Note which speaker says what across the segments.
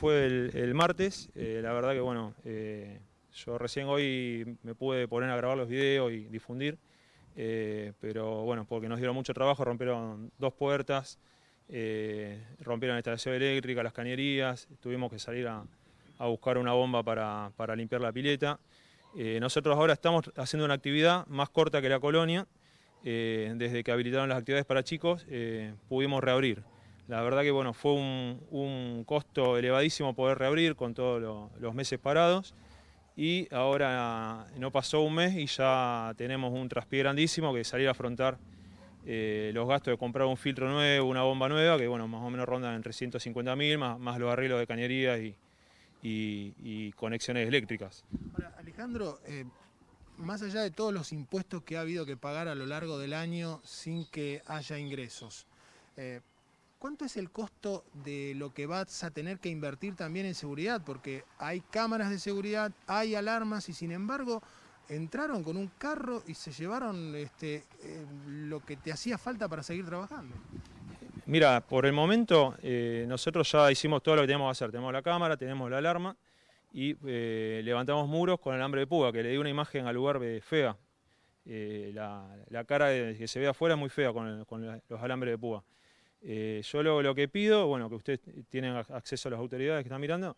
Speaker 1: fue el, martes. Eh, la verdad que, bueno, eh, yo recién hoy me pude poner a grabar los videos y difundir, eh, pero bueno, porque nos dieron mucho trabajo, rompieron dos puertas, rompieron la instalación eléctrica, las cañerías, tuvimos que salir a, buscar una bomba para limpiar la pileta. nosotros ahora estamos haciendo una actividad más corta que la colonia. desde que habilitaron las actividades para chicos, pudimos reabrir. La verdad que bueno, fue un, costo elevadísimo poder reabrir con todos los meses parados y ahora no pasó un mes y ya tenemos un traspié grandísimo que salir a afrontar eh, los gastos de comprar un filtro nuevo, una bomba nueva, que bueno, más o menos rondan entre 350 mil, más, los arreglos de cañerías y, conexiones eléctricas.
Speaker 2: Alejandro, eh, más allá de todos los impuestos que ha habido que pagar a lo largo del año sin que haya ingresos, eh, ¿Cuánto es el costo de lo que vas a tener que invertir también en seguridad? Porque hay cámaras de seguridad, hay alarmas y sin embargo entraron con un carro y se llevaron este, eh, lo que te hacía falta para seguir trabajando.
Speaker 1: Mira, por el momento eh, nosotros ya hicimos todo lo que teníamos que hacer. Tenemos la cámara, tenemos la alarma y eh, levantamos muros con alambre de púa, que le dio una imagen al lugar de fea. La, cara que se ve afuera es muy fea con, los alambres de púa. Eh, yo lo, que pido, bueno, que ustedes tienen acceso a las autoridades que están mirando,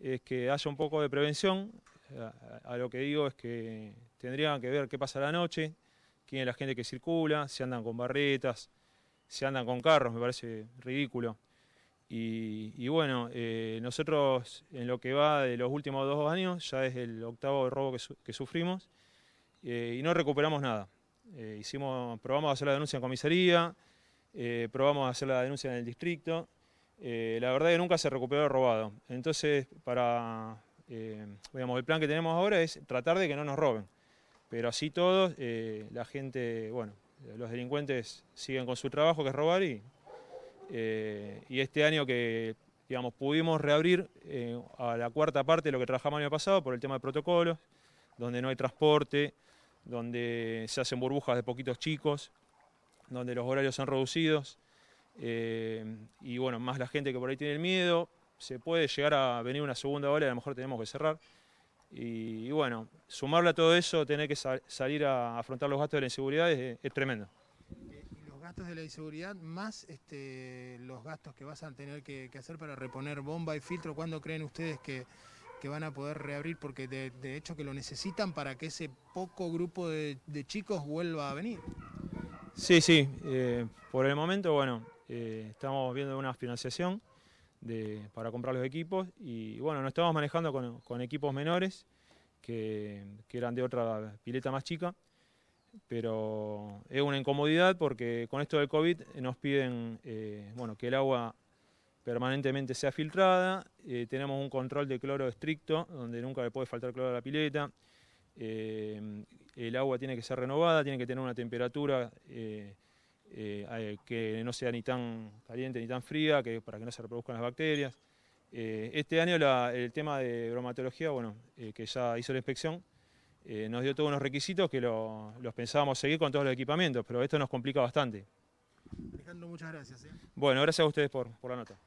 Speaker 1: es que haya un poco de prevención. A, lo que digo es que tendrían que ver qué pasa la noche, quién es la gente que circula, si andan con barretas, si andan con carros, me parece ridículo. Y, bueno, eh, nosotros en lo que va de los últimos dos años, ya es el octavo robo que, sufrimos, eh, y no recuperamos nada. hicimos, probamos hacer la denuncia en comisaría, eh, probamos a hacer la denuncia en el distrito. Eh, la verdad es que nunca se recuperó el robado. Entonces, para, eh, el plan que tenemos ahora es tratar de que no nos roben. Pero así todos, la gente, bueno, los delincuentes siguen con su trabajo que es robar y, y este año que digamos, pudimos reabrir a la cuarta parte de lo que trabajamos el año pasado por el tema de protocolos, donde no hay transporte, donde se hacen burbujas de poquitos chicos, donde los horarios son reducidos. Eh, y bueno, más la gente que por ahí tiene el miedo, se puede llegar a venir una segunda ola y a lo mejor tenemos que cerrar. Y, bueno, sumarle a todo eso, tener que salir a afrontar los gastos de la inseguridad es, tremendo.
Speaker 2: Y los gastos de la inseguridad más este, los gastos que vas a tener que, hacer para reponer bomba y filtro, ¿cuándo creen ustedes que, que van a poder reabrir? Porque de, hecho que lo necesitan para que ese poco grupo de chicos vuelva a venir.
Speaker 1: Sí, sí. Eh, por el momento, bueno, eh, estamos viendo una financiación para comprar los equipos y bueno, nos estamos manejando con, equipos menores que, eran de otra pileta más chica, pero es una incomodidad porque con esto del COVID nos piden eh, bueno, que el agua permanentemente sea filtrada, tenemos un control de cloro estricto, donde nunca le puede faltar cloro a la pileta, eh, el agua tiene que ser renovada, tiene que tener una temperatura eh, eh, que no sea ni tan caliente ni tan fría, que, para que no se reproduzcan las bacterias. este año el tema de bromatología, bueno, que ya hizo la inspección, nos dio todos unos requisitos que los pensábamos seguir con todos los equipamientos, pero esto nos complica bastante.
Speaker 2: Alejandro, muchas gracias.
Speaker 1: Bueno, gracias a ustedes por
Speaker 2: la nota.